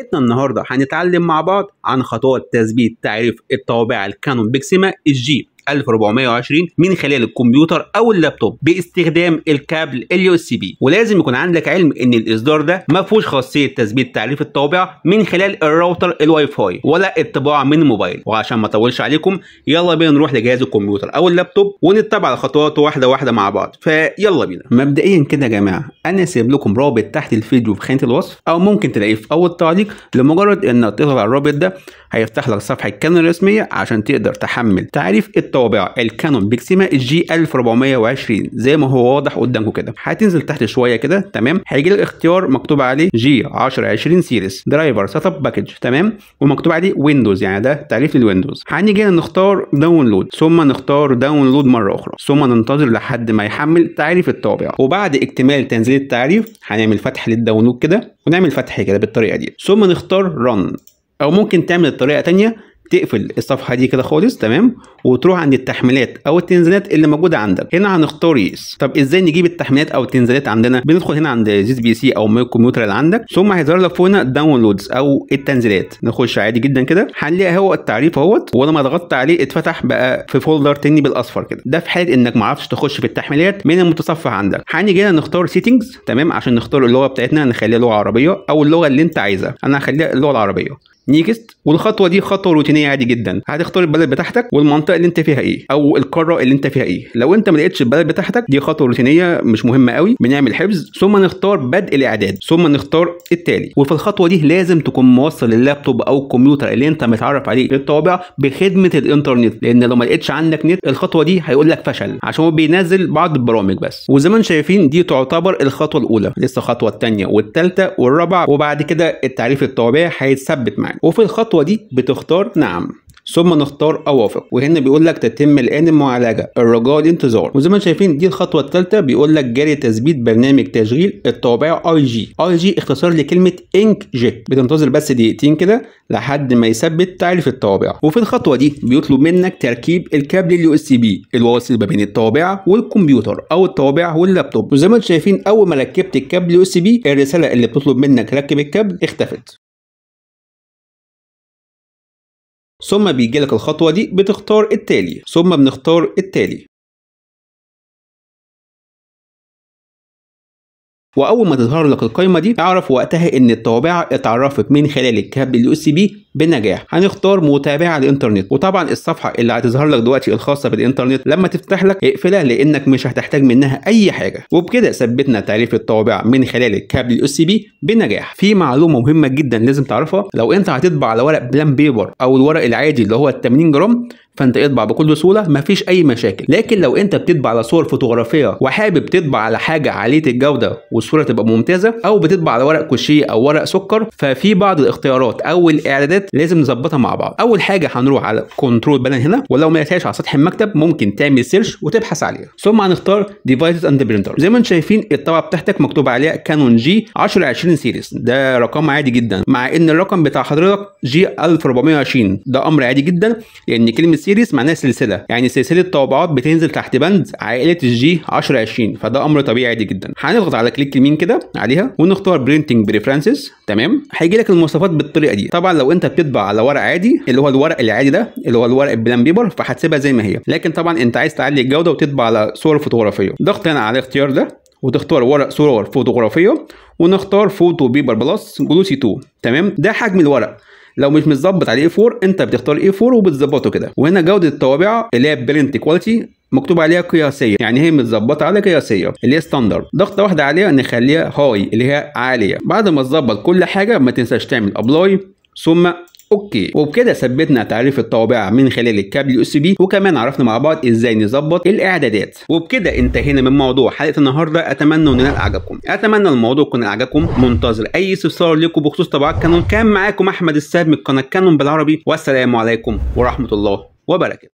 حلقتنا النهارده هنتعلم مع بعض عن خطوات تثبيت تعريف الطوابع الكانون بيكسيما الجي 1420 من خلال الكمبيوتر او اللابتوب باستخدام الكابل اليو اس بي ولازم يكون عندك علم ان الاصدار ده ما فيهوش خاصيه تثبيت تعريف الطابع من خلال الراوتر الواي فاي ولا الطباعه من الموبايل وعشان ما اطولش عليكم يلا بينا نروح لجهاز الكمبيوتر او اللابتوب ونتبع الخطوات واحده واحده مع بعض فيلا بينا مبدئيا كده يا جماعه انا سايب لكم رابط تحت الفيديو في خانه الوصف او ممكن تلاقيه في اول تعليق لمجرد انك تضغط على الرابط ده هيفتح لك صفحه الكان الرسميه عشان تقدر تحمل تعريف الطابع الصوابع الكانون بيكسيما الجي 1420 زي ما هو واضح قدامكم كده هتنزل تحت شويه كده تمام هيجي لك اختيار مكتوب عليه جي 1020 سيريس درايفر سيت اب باكج تمام ومكتوب عليه ويندوز يعني ده تعريف للويندوز هنيجي نختار داونلود ثم نختار داونلود مره اخرى ثم ننتظر لحد ما يحمل تعريف الطابع وبعد اكتمال تنزيل التعريف هنعمل فتح للداونلود كده ونعمل فتح كده بالطريقه دي ثم نختار رن او ممكن تعمل الطريقه ثانيه تقفل الصفحه دي كده خالص تمام وتروح عند التحميلات او التنزيلات اللي موجوده عندك هنا هنختار يس طب ازاي نجيب التحميلات او التنزيلات عندنا بندخل هنا عند زيز بي سي او مايك كمبيوتر اللي عندك ثم هيظهر لك فوق هنا داونلودز او التنزيلات نخش عادي جدا كده هنلاقي هو التعريف اهوت ولما ضغطت عليه اتفتح بقى في فولدر تاني بالاصفر كده ده في حاله انك ما عرفتش تخش في التحميلات من المتصفح عندك هنيجي هنا نختار سيتنجز تمام عشان نختار اللغه بتاعتنا هنخليها لغه عربيه او اللغه اللي انت عايزها انا هخليها اللغه العربيه نيجست والخطوه دي خطوه روتينيه عادي جدا هتختار البلد بتاعتك والمنطقه اللي انت فيها ايه او القاره اللي انت فيها ايه لو انت ما لقيتش البلد بتاعتك دي خطوه روتينيه مش مهمه قوي بنعمل حفظ ثم نختار بدء الاعداد ثم نختار التالي وفي الخطوه دي لازم تكون موصل اللابتوب او الكمبيوتر اللي انت متعرف عليه للطوابع بخدمه الانترنت لان لو ما لقيتش عندك نت الخطوه دي هيقول لك فشل عشان هو بينزل بعض البرامج بس وزي ما انتم شايفين دي تعتبر الخطوه الاولى لسه الخطوه الثانيه والثالثه والرابعه وبعد كده التعريف الطابع هيتثبت معانا وفي الخطوة دي بتختار نعم ثم نختار اوافق وهنا بيقول لك تتم الان المعالجه الرجاء الانتظار وزي ما شايفين دي الخطوه الثالثه بيقول لك جري تثبيت برنامج تشغيل الطابع اي جي اي جي اختصار لكلمه انك جيت بتنتظر بس دقيقتين كده لحد ما يثبت تعريف الطابع وفي الخطوه دي بيطلب منك تركيب الكابل اليو اس بي الواصل ما بين الطابع والكمبيوتر او الطابع واللابتوب وزي ما شايفين اول ما ركبت الكابل اليو اس بي الرساله اللي بتطلب منك ركب الكابل اختفت ثم بيجيلك الخطوة دي بتختار التالي ثم بنختار التالي واول ما تظهر لك القايمه دي اعرف وقتها ان الطوابع اتعرفت من خلال الكاب اليو اس بي بالنجاح هنختار متابعه الانترنت وطبعا الصفحه اللي هتظهر لك دلوقتي الخاصه بالانترنت لما تفتح لك اقفلها لانك مش هتحتاج منها اي حاجه وبكده ثبتنا تعريف الطوابع من خلال الكابل اس سي بي بنجاح في معلومه مهمه جدا لازم تعرفها لو انت هتطبع على ورق بلان بيبر او الورق العادي اللي هو 80 جرام فانت اطبع بكل سهوله مفيش اي مشاكل لكن لو انت بتطبع على صور فوتوغرافيه وحابب تطبع على حاجه عاليه الجوده والصوره تبقى ممتازه او بتطبع على ورق كوشيه او ورق سكر ففي بعض الاختيارات او الاعدادات حاجات لازم نظبطها مع بعض اول حاجه هنروح على كنترول بانل هنا ولو ما لقيتهاش على سطح المكتب ممكن تعمل سيرش وتبحث عليها ثم هنختار ديفايسز اند برينتر زي ما انتم شايفين الطبعه بتاعتك مكتوب عليها كانون جي 1020 سيريز ده رقم عادي جدا مع ان الرقم بتاع حضرتك جي 1420 ده امر عادي جدا لان كلمه سيريز معناها سلسله يعني سلسله طابعات بتنزل تحت بند عائله الجي 1020 فده امر طبيعي عادي جدا هنضغط على كليك يمين كده عليها ونختار برينتنج بريفرنسز تمام هيجي لك المواصفات بالطريقه دي طبعا لو انت بتطبع على ورق عادي اللي هو الورق العادي ده اللي هو الورق البلان بيبر فهتسيبها زي ما هي لكن طبعا انت عايز تعلي الجوده وتطبع على صور فوتوغرافيه ضغط هنا على الاختيار ده وتختار ورق صور فوتوغرافيه ونختار فوتو بيبر بلس جلوسي 2 تمام ده حجم الورق لو مش متظبط على a 4 انت بتختار a 4 وبتظبطه كده وهنا جوده الطوابع اللي هي برنت كواليتي مكتوب عليها قياسيه يعني هي متظبطه على قياسيه اللي هي ستاندرد ضغطه واحده عليها نخليها هاي اللي هي عاليه بعد ما تظبط كل حاجه ما تنساش تعمل ابلاي ثم اوكي وبكده ثبتنا تعريف الطوابع من خلال الكابل يو اس بي وكمان عرفنا مع بعض ازاي نظبط الاعدادات وبكده انتهينا من موضوع حلقه النهارده اتمنى ان اعجبكم اتمنى الموضوع يكون اعجبكم منتظر اي استفسار لكم بخصوص طبعات كانون كان معاكم احمد الساب من قناه كانون بالعربي والسلام عليكم ورحمه الله وبركاته